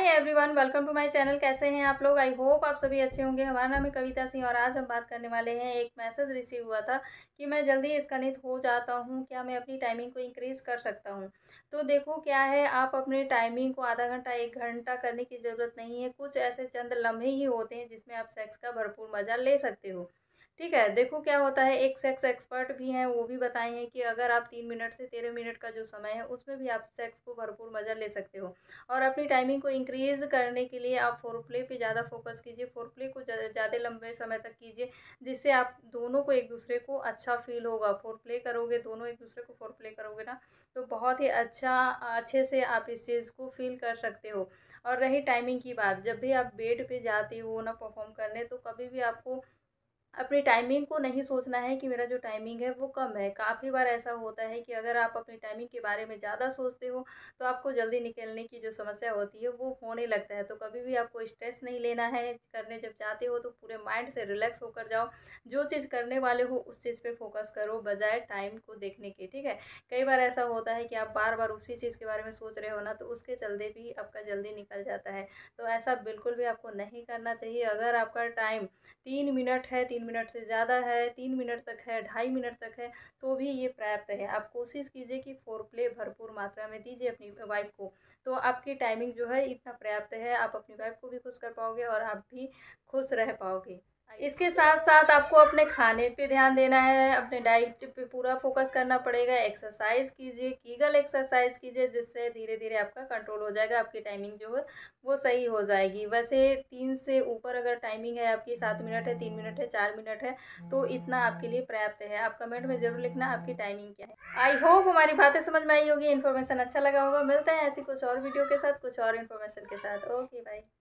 hi everyone welcome to my channel कैसे हैं आप लोग आई होप आप सभी अच्छे होंगे हमारा नाम है कविता सिंह और आज हम बात करने वाले हैं एक मैसेज रिसीव हुआ था कि मैं जल्दी नित हो जाता हूं क्या मैं अपनी टाइमिंग को इंक्रीज़ कर सकता हूं तो देखो क्या है आप अपने टाइमिंग को आधा घंटा एक घंटा करने की ज़रूरत नहीं है कुछ ऐसे चंद लम्हे ही होते हैं जिसमें आप सेक्स का भरपूर मज़ा ले सकते हो ठीक है देखो क्या होता है एक सेक्स एक्सपर्ट भी हैं वो भी बताए हैं कि अगर आप तीन मिनट से तेरह मिनट का जो समय है उसमें भी आप सेक्स को भरपूर मज़ा ले सकते हो और अपनी टाइमिंग को इंक्रीज़ करने के लिए आप फोर प्ले पर ज़्यादा फोकस कीजिए फोर प्ले को ज़्यादा लंबे समय तक कीजिए जिससे आप दोनों को एक दूसरे को अच्छा फील होगा फोर प्ले करोगे दोनों एक दूसरे को फोर प्ले करोगे ना तो बहुत ही अच्छा अच्छे से आप इस चीज़ को फील कर सकते हो और रही टाइमिंग की बात जब भी आप बेड पर जाते हो ना परफॉर्म करने तो कभी भी आपको अपनी टाइमिंग को नहीं सोचना है कि मेरा जो टाइमिंग है वो कम है काफ़ी बार ऐसा होता है कि अगर आप अपनी टाइमिंग के बारे में ज़्यादा सोचते हो तो आपको जल्दी निकलने की जो समस्या होती है वो होने लगता है तो कभी भी आपको स्ट्रेस नहीं लेना है करने जब जाते हो तो पूरे माइंड से रिलैक्स होकर जाओ जो चीज़ करने वाले हो उस चीज़ पर फोकस करो बजाय टाइम को देखने के ठीक है कई बार ऐसा होता है कि आप बार बार उसी चीज़ के बारे में सोच रहे हो ना तो उसके चलते भी आपका जल्दी निकल जाता है तो ऐसा बिल्कुल भी आपको नहीं करना चाहिए अगर आपका टाइम तीन मिनट है तीन तीन मिनट से ज़्यादा है तीन मिनट तक है ढाई मिनट तक है तो भी ये पर्याप्त है आप कोशिश कीजिए कि फोर प्ले भरपूर मात्रा में दीजिए अपनी वाइफ को तो आपकी टाइमिंग जो है इतना पर्याप्त है आप अपनी वाइफ को भी खुश कर पाओगे और आप भी खुश रह पाओगे इसके साथ साथ आपको अपने खाने पे ध्यान देना है अपने डाइट पे पूरा फोकस करना पड़ेगा एक्सरसाइज कीजिए कीगल एक्सरसाइज कीजिए जिससे धीरे धीरे आपका कंट्रोल हो जाएगा आपकी टाइमिंग जो है वो सही हो जाएगी वैसे तीन से ऊपर अगर टाइमिंग है आपकी सात मिनट है तीन मिनट है चार मिनट है तो इतना आपके लिए पर्याप्त है आप कमेंट में ज़रूर लिखना आपकी टाइमिंग क्या है आई होप हमारी बातें समझ में आई होगी इन्फॉर्मेशन अच्छा लगा होगा मिलता है ऐसी कुछ और वीडियो के साथ कुछ और इन्फॉर्मेशन के साथ ओके बाई